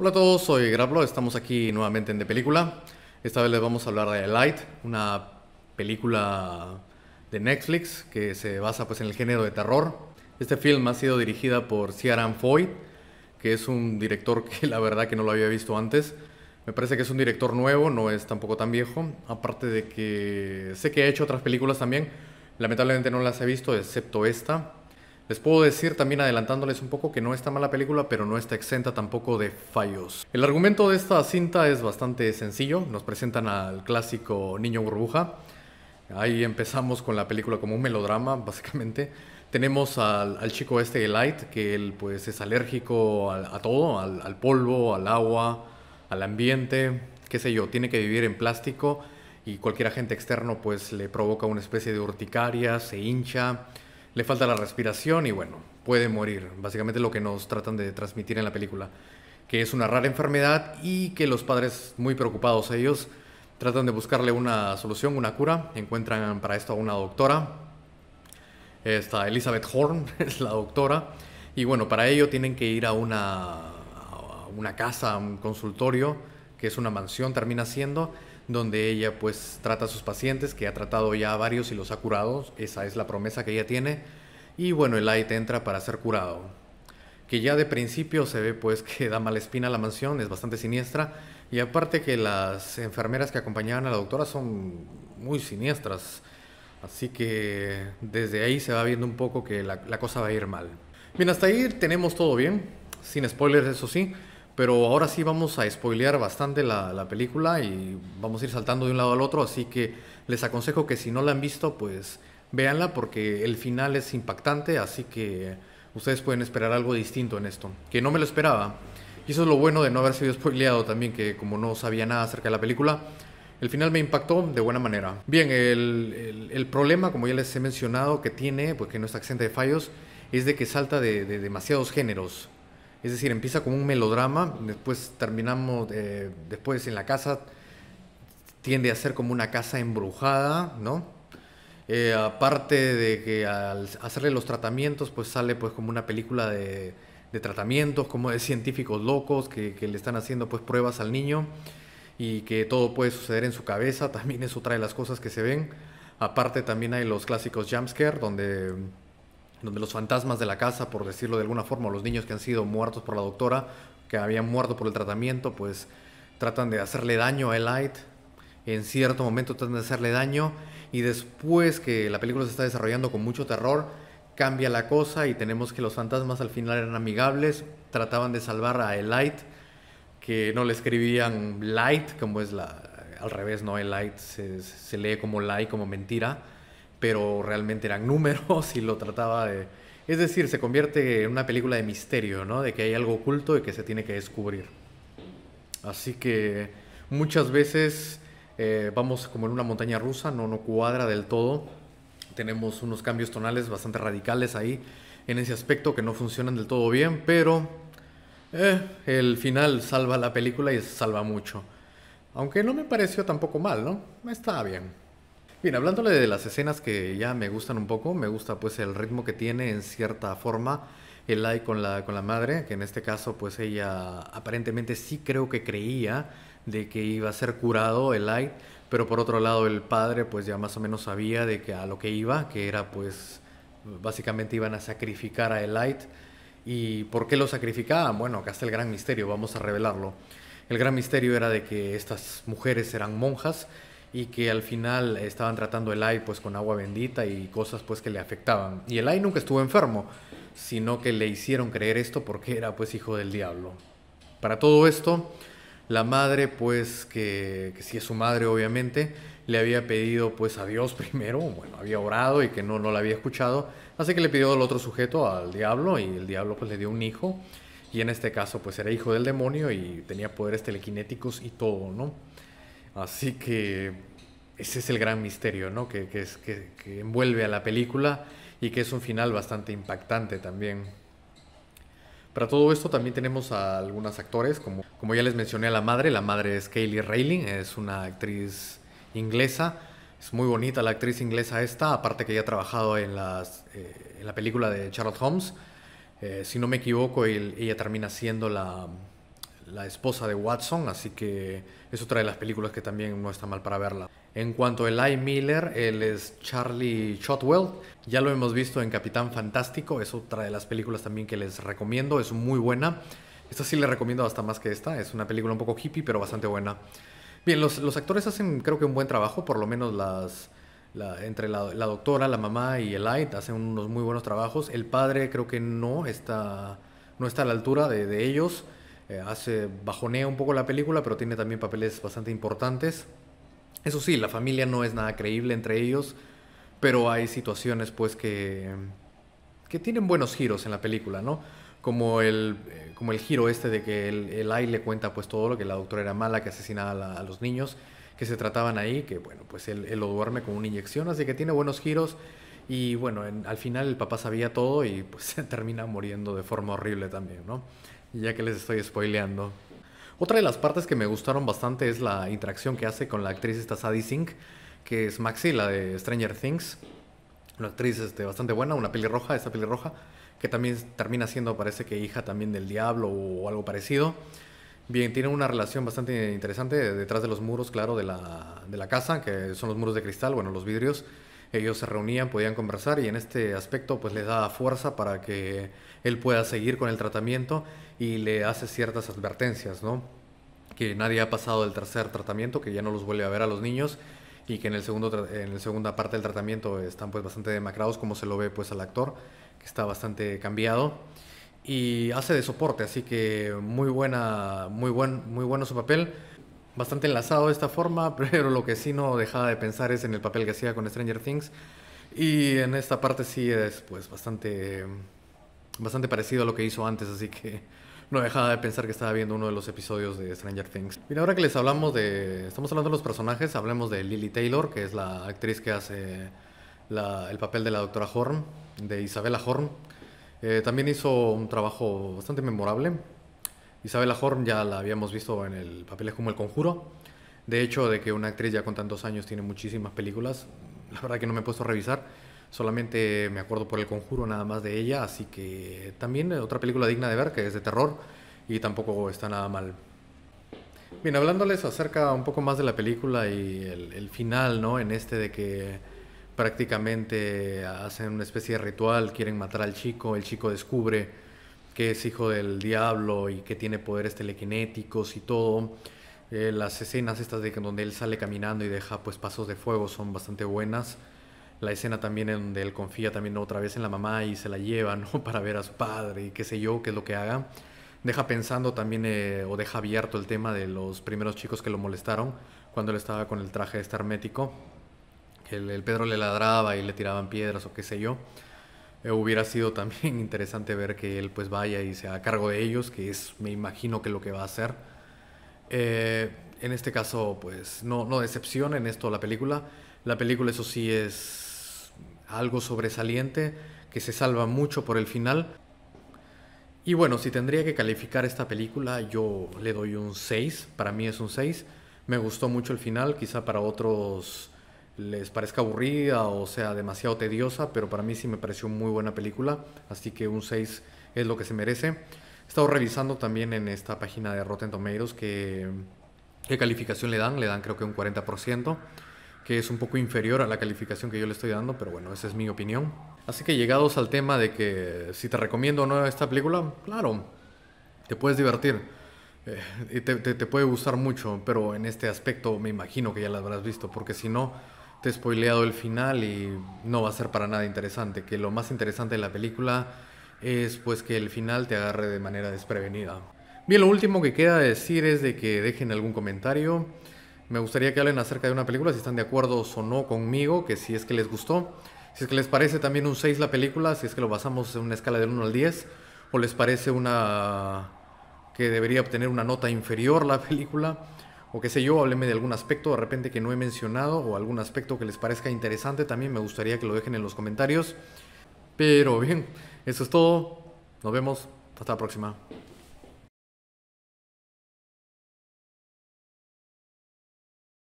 Hola a todos, soy Grablo, estamos aquí nuevamente en De Película. Esta vez les vamos a hablar de Light, una película de Netflix que se basa pues, en el género de terror. Este film ha sido dirigida por Ciaran Foy, que es un director que la verdad que no lo había visto antes. Me parece que es un director nuevo, no es tampoco tan viejo. Aparte de que sé que ha hecho otras películas también, lamentablemente no las he visto, excepto esta. Les puedo decir también adelantándoles un poco que no está mala película, pero no está exenta tampoco de fallos. El argumento de esta cinta es bastante sencillo, nos presentan al clásico niño burbuja. Ahí empezamos con la película como un melodrama, básicamente. Tenemos al, chico este, el Light, que él pues es alérgico a, todo, al, polvo, al agua, al ambiente, qué sé yo, tiene que vivir en plástico y cualquier agente externo pues le provoca una especie de urticaria, se hincha, le falta la respiración y bueno, puede morir. Básicamente lo que nos tratan de transmitir en la película, que es una rara enfermedad y que los padres muy preocupados ellos tratan de buscarle una solución, una cura. Encuentran para esto a una doctora. Esta Elizabeth Horn es la doctora. Y bueno, para ello tienen que ir a una, una casa, a un consultorio, que es una mansión, termina siendo donde ella pues trata a sus pacientes, que ha tratado ya a varios y los ha curado, esa es la promesa que ella tiene, y bueno, el Light entra para ser curado, que ya de principio se ve pues que da mala espina a la mansión, es bastante siniestra, y aparte que las enfermeras que acompañaban a la doctora son muy siniestras, así que desde ahí se va viendo un poco que la, la cosa va a ir mal. Bien, hasta ahí tenemos todo bien, sin spoilers eso sí, pero ahora sí vamos a spoilear bastante la, película y vamos a ir saltando de un lado al otro, así que les aconsejo que si no la han visto, pues véanla porque el final es impactante, así que ustedes pueden esperar algo distinto en esto, que no me lo esperaba. Y eso es lo bueno de no haber sido spoileado también, que como no sabía nada acerca de la película, el final me impactó de buena manera. Bien, el, problema, como ya les he mencionado, que tiene, pues que no está exenta de fallos, es de que salta de demasiados géneros es decir, empieza como un melodrama, después terminamos, eh, después en la casa tiende a ser como una casa embrujada, ¿no? Eh, aparte de que al hacerle los tratamientos, pues sale pues como una película de, tratamientos, como de científicos locos que, le están haciendo pues pruebas al niño y que todo puede suceder en su cabeza, también es otra las cosas que se ven. Aparte también hay los clásicos jumpscare, donde donde los fantasmas de la casa, por decirlo de alguna forma, o los niños que han sido muertos por la doctora, que habían muerto por el tratamiento, pues tratan de hacerle daño a Elite. En cierto momento tratan de hacerle daño y después que la película se está desarrollando con mucho terror, cambia la cosa y tenemos que los fantasmas al final eran amigables, trataban de salvar a Elite, que no le escribían Light, como es la al revés, ¿no? Elite se, se lee como Light, como mentira pero realmente eran números y lo trataba de... Es decir, se convierte en una película de misterio, ¿no? De que hay algo oculto y que se tiene que descubrir. Así que muchas veces eh, vamos como en una montaña rusa, no, no cuadra del todo. Tenemos unos cambios tonales bastante radicales ahí en ese aspecto que no funcionan del todo bien, pero eh, el final salva la película y salva mucho. Aunque no me pareció tampoco mal, ¿no? Estaba bien. Bien, hablándole de las escenas que ya me gustan un poco, me gusta pues el ritmo que tiene en cierta forma el con la, con la madre, que en este caso pues ella aparentemente sí creo que creía de que iba a ser curado el pero por otro lado el padre pues ya más o menos sabía de que a lo que iba, que era pues básicamente iban a sacrificar a el Light ¿Y por qué lo sacrificaban? Bueno, acá está el gran misterio, vamos a revelarlo. El gran misterio era de que estas mujeres eran monjas y que al final estaban tratando el AI pues con agua bendita y cosas pues que le afectaban. Y el AI nunca estuvo enfermo, sino que le hicieron creer esto porque era pues hijo del diablo. Para todo esto, la madre pues que, sí es su madre obviamente, le había pedido pues a Dios primero, bueno, había orado y que no, no la había escuchado, así que le pidió al otro sujeto, al diablo, y el diablo pues le dio un hijo, y en este caso pues era hijo del demonio y tenía poderes telequinéticos y todo, ¿no? Así que ese es el gran misterio ¿no? que, es, que, envuelve a la película y que es un final bastante impactante también. Para todo esto también tenemos a algunos actores, como, como ya les mencioné a la madre, la madre es Kaylee Rayling, es una actriz inglesa, es muy bonita la actriz inglesa esta, aparte que ya ha trabajado en, las, eh, la película de Charlotte Holmes, eh, si no me equivoco, ella termina siendo la, la esposa de Watson, así que es otra de las películas que también no está mal para verla. En cuanto a Eli Miller, él es Charlie Shotwell, ya lo hemos visto en Capitán Fantástico, es otra de las películas también que les recomiendo, es muy buena. Esta sí le recomiendo hasta más que esta, es una película un poco hippie, pero bastante buena. Bien, los, actores hacen creo que un buen trabajo, por lo menos las, entre la, doctora, la mamá y Eli hacen unos muy buenos trabajos. El padre creo que no está, no está a la altura de ellos. Eh, hace, bajonea un poco la película, pero tiene también papeles bastante importantes. Eso sí, la familia no es nada creíble entre ellos, pero hay situaciones pues que, que tienen buenos giros en la película, ¿no? Como el, eh, como el giro este de que el, el AI le cuenta pues todo lo que la doctora era mala, que asesinaba a, los niños que se trataban ahí, que bueno, pues él, lo duerme con una inyección, así que tiene buenos giros y bueno, al final el papá sabía todo y pues termina muriendo de forma horrible también, ¿no? ya que les estoy spoileando. Otra de las partes que me gustaron bastante es la interacción que hace con la actriz esta Sadie Sink, que es Maxi, la de Stranger Things. Una actriz este, bastante buena, una pelirroja, esta pelirroja, que también termina siendo, parece que hija también del diablo o algo parecido. Bien, tiene una relación bastante interesante detrás de los muros, claro, de la, de la casa, que son los muros de cristal, bueno, los vidrios ellos se reunían, podían conversar y en este aspecto pues le da fuerza para que él pueda seguir con el tratamiento y le hace ciertas advertencias, ¿no? Que nadie ha pasado el tercer tratamiento, que ya no los vuelve a ver a los niños y que en el segundo en la segunda parte del tratamiento están pues bastante demacrados como se lo ve pues al actor, que está bastante cambiado y hace de soporte, así que muy buena muy buen muy bueno su papel bastante enlazado de esta forma, pero lo que sí no dejaba de pensar es en el papel que hacía con Stranger Things. Y en esta parte sí es pues bastante, bastante parecido a lo que hizo antes, así que no dejaba de pensar que estaba viendo uno de los episodios de Stranger Things. Mira ahora que les hablamos de... Estamos hablando de los personajes, hablemos de Lily Taylor, que es la actriz que hace el papel de la doctora Horn, de Isabella Horn. Eh, también hizo un trabajo bastante memorable Isabella Horn ya la habíamos visto en el papel es como El Conjuro. De hecho, de que una actriz ya con tantos años tiene muchísimas películas, la verdad que no me he puesto a revisar. Solamente me acuerdo por El Conjuro nada más de ella, así que también otra película digna de ver que es de terror y tampoco está nada mal. Bien, hablándoles acerca un poco más de la película y el, el final, ¿no? En este de que prácticamente hacen una especie de ritual, quieren matar al chico, el chico descubre que es hijo del diablo y que tiene poderes telequinéticos y todo. Eh, las escenas estas de donde él sale caminando y deja pues pasos de fuego son bastante buenas. La escena también en donde él confía también otra vez en la mamá y se la lleva, Para ver a su padre y qué sé yo, qué es lo que haga. Deja pensando también eh, o deja abierto el tema de los primeros chicos que lo molestaron cuando él estaba con el traje este hermético. el Pedro le ladraba y le tiraban piedras o qué sé yo. Eh, hubiera sido también interesante ver que él pues vaya y se haga cargo de ellos, que es, me imagino que lo que va a hacer. Eh, en este caso, pues no, no decepciona en esto la película. La película, eso sí, es algo sobresaliente, que se salva mucho por el final. Y bueno, si tendría que calificar esta película, yo le doy un 6, para mí es un 6. Me gustó mucho el final, quizá para otros les parezca aburrida o sea demasiado tediosa, pero para mí sí me pareció muy buena película, así que un 6 es lo que se merece. He estado revisando también en esta página de Rotten Tomatoes que, qué calificación le dan, le dan creo que un 40%, que es un poco inferior a la calificación que yo le estoy dando, pero bueno, esa es mi opinión. Así que llegados al tema de que si te recomiendo o no esta película, claro, te puedes divertir. Eh, y te, te, te puede gustar mucho, pero en este aspecto me imagino que ya la habrás visto, porque si no, te he spoileado el final y no va a ser para nada interesante. Que lo más interesante de la película es pues que el final te agarre de manera desprevenida. Bien, lo último que queda decir es de que dejen algún comentario. Me gustaría que hablen acerca de una película, si están de acuerdo o no conmigo, que si es que les gustó. Si es que les parece también un 6 la película, si es que lo basamos en una escala del 1 al 10, o les parece una que debería obtener una nota inferior la película o qué sé yo, hábleme de algún aspecto de repente que no he mencionado o algún aspecto que les parezca interesante también, me gustaría que lo dejen en los comentarios. Pero bien, eso es todo. Nos vemos. Hasta la próxima.